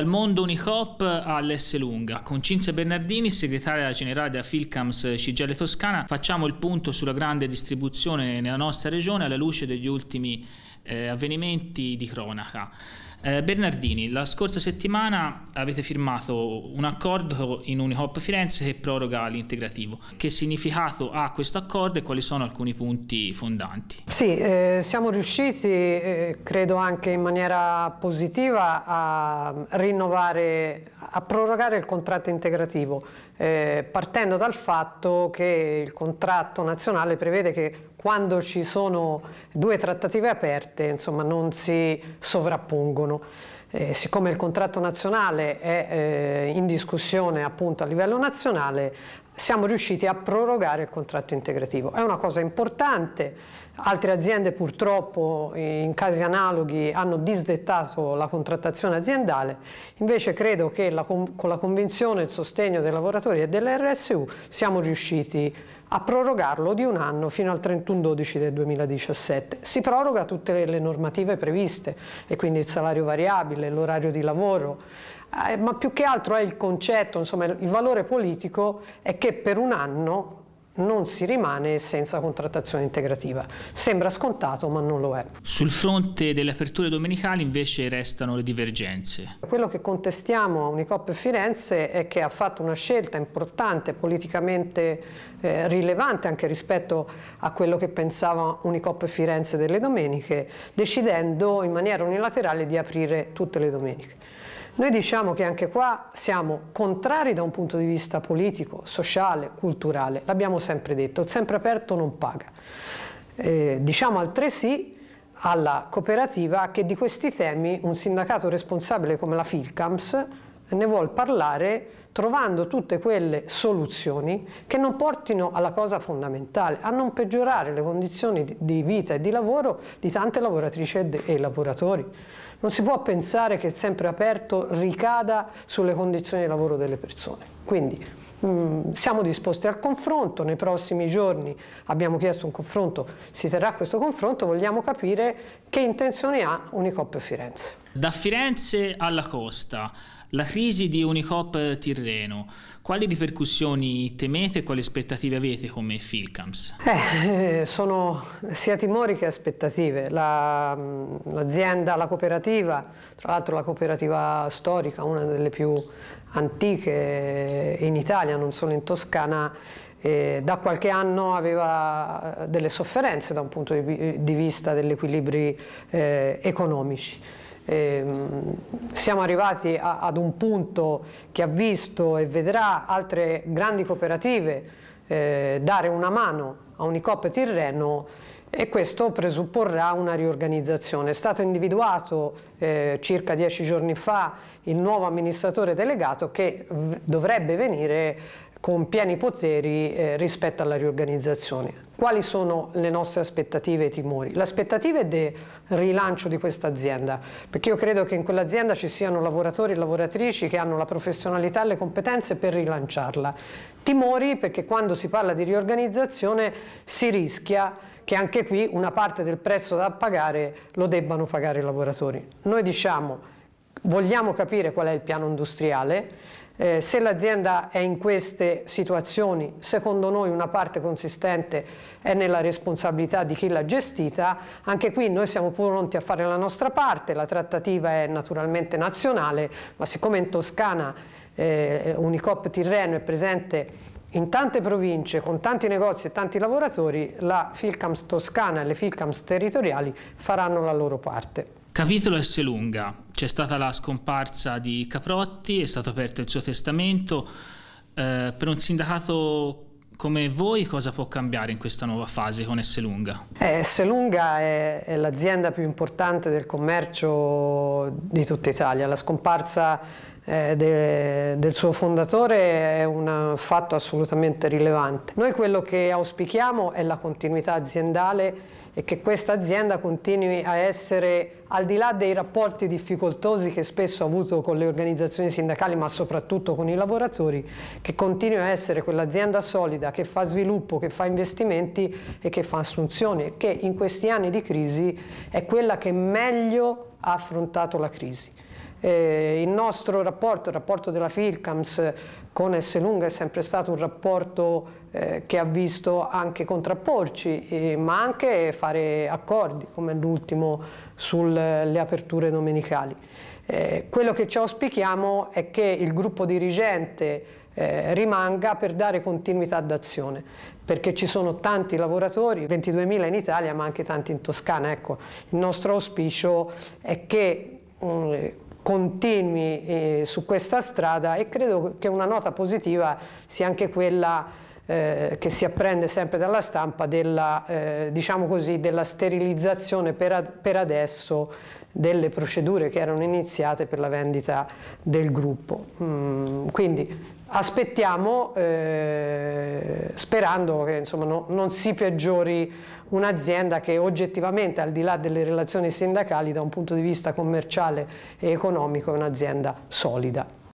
Dal mondo Unicop all'S Lunga, con Cinzia Bernardini, segretaria generale della Filcams Cigelle Toscana, facciamo il punto sulla grande distribuzione nella nostra regione alla luce degli ultimi eh, avvenimenti di cronaca. Eh, Bernardini, la scorsa settimana avete firmato un accordo in Unicop Firenze che proroga l'integrativo. Che significato ha questo accordo e quali sono alcuni punti fondanti? Sì, eh, siamo riusciti, eh, credo anche in maniera positiva, a rinnovare a prorogare il contratto integrativo, eh, partendo dal fatto che il contratto nazionale prevede che quando ci sono due trattative aperte insomma, non si sovrappongono. Eh, siccome il contratto nazionale è eh, in discussione appunto a livello nazionale, siamo riusciti a prorogare il contratto integrativo. È una cosa importante, altre aziende purtroppo eh, in casi analoghi hanno disdettato la contrattazione aziendale, invece credo che la, con la convinzione e il sostegno dei lavoratori e dell'RSU siamo riusciti a a prorogarlo di un anno fino al 31-12 del 2017. Si proroga tutte le normative previste e quindi il salario variabile, l'orario di lavoro, eh, ma più che altro è il concetto, insomma il valore politico è che per un anno non si rimane senza contrattazione integrativa. Sembra scontato, ma non lo è. Sul fronte delle aperture domenicali invece restano le divergenze. Quello che contestiamo a Unicop Firenze è che ha fatto una scelta importante, politicamente eh, rilevante anche rispetto a quello che pensava Unicop Firenze delle domeniche, decidendo in maniera unilaterale di aprire tutte le domeniche. Noi diciamo che anche qua siamo contrari da un punto di vista politico, sociale, culturale, l'abbiamo sempre detto, sempre aperto non paga. Eh, diciamo altresì alla cooperativa che di questi temi un sindacato responsabile come la Filcams ne vuol parlare trovando tutte quelle soluzioni che non portino alla cosa fondamentale, a non peggiorare le condizioni di vita e di lavoro di tante lavoratrici e lavoratori. Non si può pensare che il sempre aperto ricada sulle condizioni di lavoro delle persone. Quindi siamo disposti al confronto, nei prossimi giorni abbiamo chiesto un confronto, si terrà questo confronto, vogliamo capire che intenzioni ha Unicoop Firenze. Da Firenze alla costa, la crisi di Unicop Tirreno, quali ripercussioni temete e quali aspettative avete come Filcams? Eh, sono sia timori che aspettative. Mm, l'azienda, la, la cooperativa, tra l'altro la cooperativa storica, una delle più antiche in Italia, non solo in Toscana, eh, da qualche anno aveva eh, delle sofferenze da un punto di, di vista degli equilibri eh, economici. Ehm, siamo arrivati a, ad un punto che ha visto e vedrà altre grandi cooperative eh, dare una mano a Unicop e Tirreno e questo presupporrà una riorganizzazione. È stato individuato eh, circa dieci giorni fa il nuovo amministratore delegato che dovrebbe venire con pieni poteri eh, rispetto alla riorganizzazione. Quali sono le nostre aspettative e timori? L'aspettativa è del rilancio di questa azienda, perché io credo che in quell'azienda ci siano lavoratori e lavoratrici che hanno la professionalità e le competenze per rilanciarla. Timori perché quando si parla di riorganizzazione si rischia che anche qui una parte del prezzo da pagare lo debbano pagare i lavoratori. Noi diciamo vogliamo capire qual è il piano industriale, eh, se l'azienda è in queste situazioni, secondo noi una parte consistente è nella responsabilità di chi l'ha gestita, anche qui noi siamo pronti a fare la nostra parte, la trattativa è naturalmente nazionale, ma siccome in Toscana eh, Unicop Tirreno è presente in tante province, con tanti negozi e tanti lavoratori, la Filcams Toscana e le Filcams territoriali faranno la loro parte. Capitolo S lunga, c'è stata la scomparsa di Caprotti, è stato aperto il suo testamento, eh, per un sindacato come voi cosa può cambiare in questa nuova fase con Esselunga? Eh, Esselunga è, è l'azienda più importante del commercio di tutta Italia. La scomparsa eh, de, del suo fondatore è un fatto assolutamente rilevante. Noi quello che auspichiamo è la continuità aziendale e che questa azienda continui a essere, al di là dei rapporti difficoltosi che spesso ha avuto con le organizzazioni sindacali, ma soprattutto con i lavoratori, che continui a essere quell'azienda solida che fa sviluppo, che fa investimenti e che fa assunzioni, e che in questi anni di crisi è quella che meglio ha affrontato la crisi. Eh, il nostro rapporto, il rapporto della Filcams con S. Lunga è sempre stato un rapporto eh, che ha visto anche contrapporci, eh, ma anche fare accordi, come l'ultimo sulle aperture domenicali. Eh, quello che ci auspichiamo è che il gruppo dirigente eh, rimanga per dare continuità d'azione perché ci sono tanti lavoratori, 22.000 in Italia ma anche tanti in Toscana. Ecco, il nostro auspicio è che mm, continui eh, su questa strada e credo che una nota positiva sia anche quella eh, che si apprende sempre dalla stampa della, eh, diciamo così, della sterilizzazione per, ad, per adesso delle procedure che erano iniziate per la vendita del gruppo. Mm, quindi aspettiamo eh, sperando che insomma, no, non si peggiori un'azienda che oggettivamente al di là delle relazioni sindacali da un punto di vista commerciale e economico è un'azienda solida.